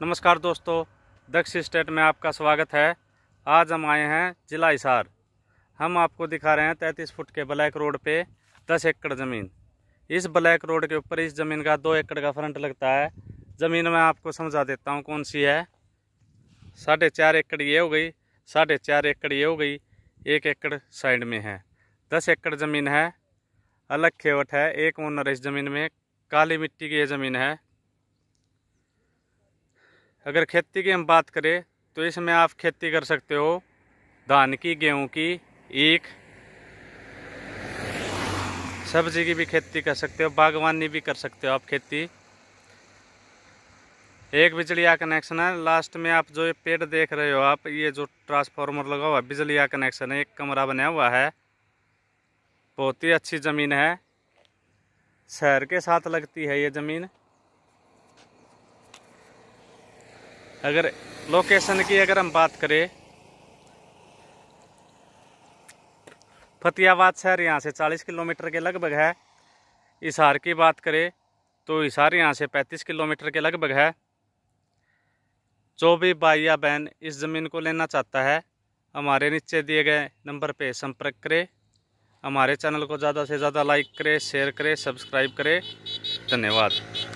नमस्कार दोस्तों दक्ष स्टेट में आपका स्वागत है आज हम आए हैं जिला हिसार हम आपको दिखा रहे हैं तैंतीस फुट के ब्लैक रोड पे दस एकड़ ज़मीन इस ब्लैक रोड के ऊपर इस ज़मीन का दो एकड़ का फ्रंट लगता है ज़मीन मैं आपको समझा देता हूँ कौन सी है साढ़े चार एकड़ ये हो गई साढ़े चार एकड़ ये हो गई एक एकड़ साइड में है दस एकड़ ज़मीन है अलग खेवट है एक ओनर इस ज़मीन में काली मिट्टी की ये ज़मीन है अगर खेती की हम बात करें तो इसमें आप खेती कर सकते हो धान की गेहूं की ईख सब्जी की भी खेती कर सकते हो बागवानी भी कर सकते हो आप खेती एक बिजली का कनेक्शन है लास्ट में आप जो ये पेड़ देख रहे हो आप ये जो ट्रांसफार्मर लगा हुआ है बिजली का कनेक्शन है एक कमरा बना हुआ है बहुत ही अच्छी ज़मीन है शहर के साथ लगती है ये ज़मीन अगर लोकेशन की अगर हम बात करें फतेहाबाद शहर यहाँ से 40 किलोमीटर के लगभग है इसार की बात करें तो इसार यहाँ से 35 किलोमीटर के लगभग है जो भी भाई या बहन इस ज़मीन को लेना चाहता है हमारे नीचे दिए गए नंबर पे संपर्क करें हमारे चैनल को ज़्यादा से ज़्यादा लाइक करें शेयर करें सब्सक्राइब करें धन्यवाद